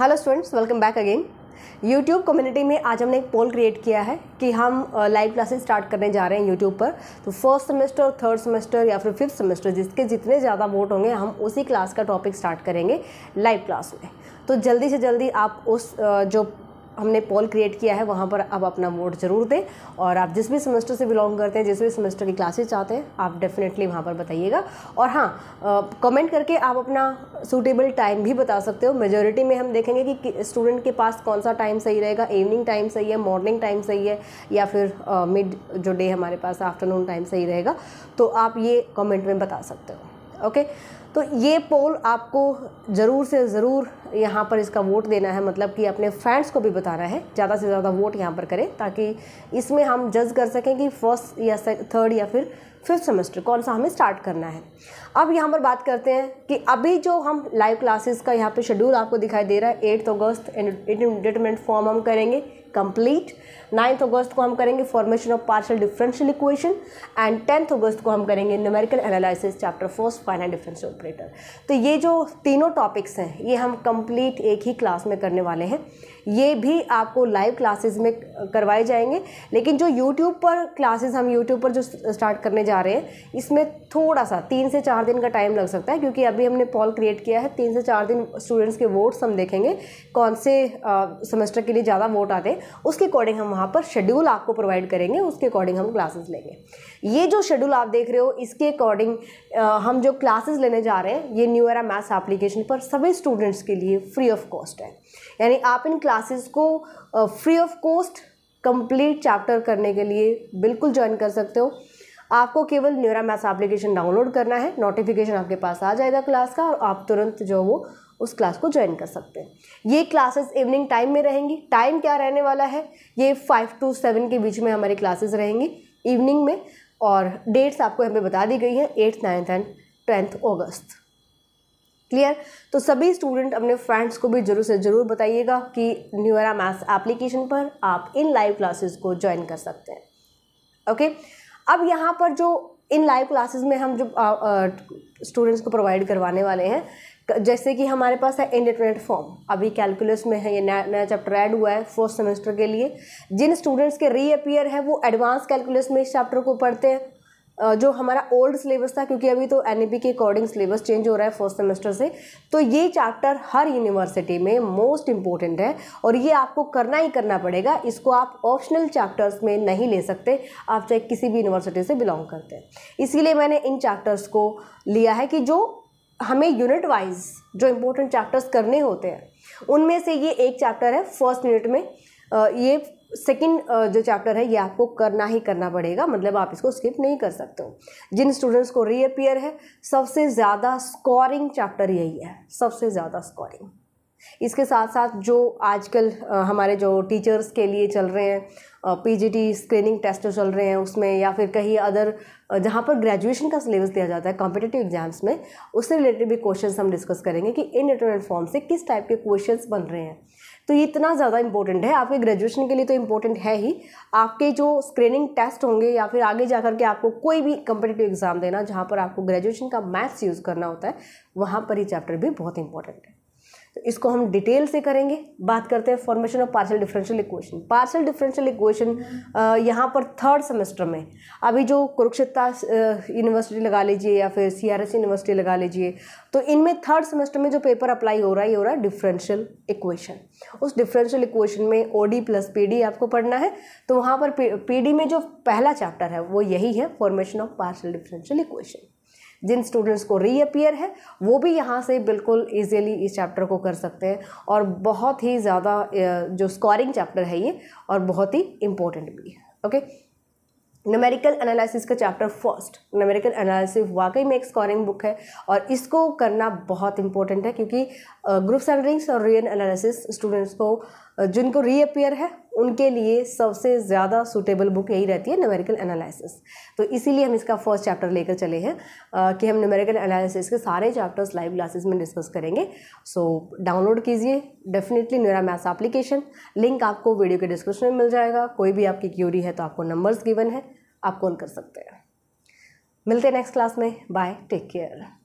Hello students welcome back again YouTube community में आज हमने एक पोल क्रिएट किया है कि हम लाइव क्लासेस स्टार्ट करने जा रहे हैं यूट्यूब पर तो फर्स्ट सेमेस्टर थर्ड सेमेस्टर या फिर फिफ्थ सेमेस्टर जिसके जितने ज़्यादा वोट होंगे हम उसी क्लास का टॉपिक स्टार्ट करेंगे लाइव क्लास में तो जल्दी से जल्दी आप उस जो हमने पोल क्रिएट किया है वहाँ पर आप अपना वोट ज़रूर दें और आप जिस भी सेमेस्टर से बिलोंग करते हैं जिस भी सेमेस्टर की क्लासेस चाहते हैं आप डेफिनेटली वहाँ पर बताइएगा और हाँ कमेंट करके आप अपना सूटेबल टाइम भी बता सकते हो मेजोरिटी में हम देखेंगे कि स्टूडेंट के पास कौन सा टाइम सही रहेगा इवनिंग टाइम सही है मॉर्निंग टाइम सही है या फिर मिड जो डे हमारे पास आफ्टरनून टाइम सही रहेगा तो आप ये कमेंट में बता सकते हो ओके okay? तो ये पोल आपको ज़रूर से ज़रूर यहाँ पर इसका वोट देना है मतलब कि अपने फ्रेंड्स को भी बताना है ज़्यादा से ज़्यादा वोट यहाँ पर करें ताकि इसमें हम जज कर सकें कि फर्स्ट या थर्ड या फिर फिफ्थ सेमेस्टर कौन सा हमें स्टार्ट करना है अब यहाँ पर बात करते हैं कि अभी जो हम लाइव क्लासेस का यहाँ पे शेड्यूल आपको दिखाई दे रहा है एट्थ अगस्त इंटरमीडिएट फॉर्म हम करेंगे कंप्लीट नाइन्थ अगस्त को हम करेंगे formation of partial differential equation and tenth अगस्त को हम करेंगे numerical analysis chapter first final differential separator तो ये जो तीनों टॉपिक्स हैं ये हम कंप्लीट एक ही क्लास में करने वाले हैं ये भी आपको लाइव क्लासेस में करवाए जाएंगे लेकिन जो यूट्यूब पर क्लासेस हम यूट्यूब पर जो स्टार्ट करने जा रहे हैं इसमें थोड़ा सा तीन से चार दिन का टाइम लग सकता है क्योंकि अभी हमने पॉल क्रिएट किया है तीन से चार दिन स्टूडेंट्स के वोट्स हम देखेंगे कौन से सेमेस्टर के लिए ज़्यादा वोट आते हैं उसके अकॉर्डिंग हम वहाँ पर शेड्यूल आपको प्रोवाइड करेंगे उसके अकॉर्डिंग हम क्लासेस लेंगे ये जो शेड्यूल आप देख रहे हो इसके अकॉर्डिंग हम जो क्लासेस लेने जा जा रहे हैं ये न्यू एरा मैथ्स एप्लीकेशन पर सभी स्टूडेंट्स के लिए फ्री ऑफ कॉस्ट है यानी आप इन क्लासेस को free of cost complete chapter करने के लिए बिल्कुल ज्वाइन कर सकते हो आपको केवल न्यूरा मैथ्स एप्लीकेशन डाउनलोड करना है नोटिफिकेशन आपके पास आ जाएगा क्लास का और आप तुरंत जो वो उस क्लास को ज्वाइन कर सकते हैं ये क्लासेस इवनिंग टाइम में रहेंगी टाइम क्या रहने वाला है ये फाइव टू सेवन के बीच में हमारी क्लासेस रहेंगी इवनिंग में और डेट्स आपको हमें बता दी गई हैं एट्थ नाइन्थ एंड टेंथ अगस्त क्लियर तो सभी स्टूडेंट अपने फ्रेंड्स को भी जरूर से ज़रूर बताइएगा कि न्यू एरा मैथ्स एप्लीकेशन पर आप इन लाइव क्लासेस को ज्वाइन कर सकते हैं ओके अब यहाँ पर जो इन लाइव क्लासेस में हम जो स्टूडेंट्स को प्रोवाइड करवाने वाले हैं जैसे कि हमारे पास है इंडिटरनेट फॉर्म अभी कैलकुलस में है ये नया नया चैप्टर ऐड हुआ है फर्स्ट सेमेस्टर के लिए जिन स्टूडेंट्स के रीअपियर है वो एडवांस कैलकुलस में इस चैप्टर को पढ़ते हैं जो हमारा ओल्ड सिलेबस था क्योंकि अभी तो एन के अकॉर्डिंग सिलेबस चेंज हो रहा है फर्स्ट सेमेस्टर से तो ये चैप्टर हर यूनिवर्सिटी में मोस्ट इम्पॉर्टेंट है और ये आपको करना ही करना पड़ेगा इसको आप ऑप्शनल चैप्टर्स में नहीं ले सकते आप चाहे किसी भी यूनिवर्सिटी से बिलोंग करते हैं इसीलिए मैंने इन चैप्टर्स को लिया है कि जो हमें यूनिट वाइज जो इम्पोर्टेंट चैप्टर्स करने होते हैं उनमें से ये एक चैप्टर है फर्स्ट यूनिट में ये सेकेंड uh, जो चैप्टर है ये आपको करना ही करना पड़ेगा मतलब आप इसको स्किप नहीं कर सकते हो जिन स्टूडेंट्स को रीअपियर है सबसे ज़्यादा स्कोरिंग चैप्टर यही है सबसे ज़्यादा स्कोरिंग इसके साथ साथ जो आजकल हमारे जो टीचर्स के लिए चल रहे हैं पीजीटी स्क्रीनिंग टेस्ट चल रहे हैं उसमें या फिर कहीं अदर जहाँ पर ग्रेजुएशन का सिलेबस दिया जाता है कॉम्पिटेटिव एग्जाम्स में उससे रिलेटेड भी क्वेश्चंस हम डिस्कस करेंगे कि इन इंटरनेट फॉर्म से किस टाइप के क्वेश्चंस बन रहे हैं तो ये इतना ज़्यादा इंपॉर्टेंट है आपके ग्रेजुएशन के लिए तो इम्पोर्टेंट है ही आपके जो स्क्रीनिंग टेस्ट होंगे या फिर आगे जा के आपको कोई भी कंपिटेटिव एग्ज़ाम देना जहाँ पर आपको ग्रेजुएशन का मैथ्स यूज़ करना होता है वहाँ पर ये चैप्टर भी बहुत इंपॉर्टेंट है तो इसको हम डिटेल से करेंगे बात करते हैं formation of partial differential equation partial differential equation यहाँ पर थर्ड सेमेस्टर में अभी जो कुरुक्षेत्र यूनिवर्सिटी लगा लीजिए या फिर सी यूनिवर्सिटी लगा लीजिए तो इनमें थर्ड सेमेस्टर में जो पेपर अप्लाई हो रहा है ये हो रहा है डिफरेंशियल इक्वेशन उस डिफरेंशियल इक्वेशन में O D plus P D आपको पढ़ना है तो वहाँ पर पी डी में जो पहला चैप्टर है वो यही है formation of partial differential equation जिन स्टूडेंट्स को रीअपियर है वो भी यहाँ से बिल्कुल ईजिली इस चैप्टर को कर सकते हैं और बहुत ही ज़्यादा जो स्कोरिंग चैप्टर है ये और बहुत ही इम्पोर्टेंट भी है ओके नमेरिकल एनालिसिस का चैप्टर फर्स्ट नमेरिकल एनालिसिस वाकई में एक स्कोरिंग बुक है और इसको करना बहुत इंपॉर्टेंट है क्योंकि ग्रुप सेंडरिंग्स और रियन एनालिसिस स्टूडेंट्स को जिनको रीअपियर है उनके लिए सबसे ज़्यादा सूटेबल बुक यही रहती है न्यूमेरिकल एनालिसिस तो इसीलिए हम इसका फर्स्ट चैप्टर लेकर चले हैं कि हम न्यूमेरिकल एनालिसिस के सारे चैप्टर्स लाइव क्लासेस में डिस्कस करेंगे सो डाउनलोड कीजिए definitely Neura maths application link आपको वीडियो के डिस्क्रिप्शन में मिल जाएगा कोई भी आपकी क्यूरी है तो आपको नंबर्स गिवन है आप कॉल कर सकते हैं मिलते हैं नेक्स्ट क्लास में बाय टेक केयर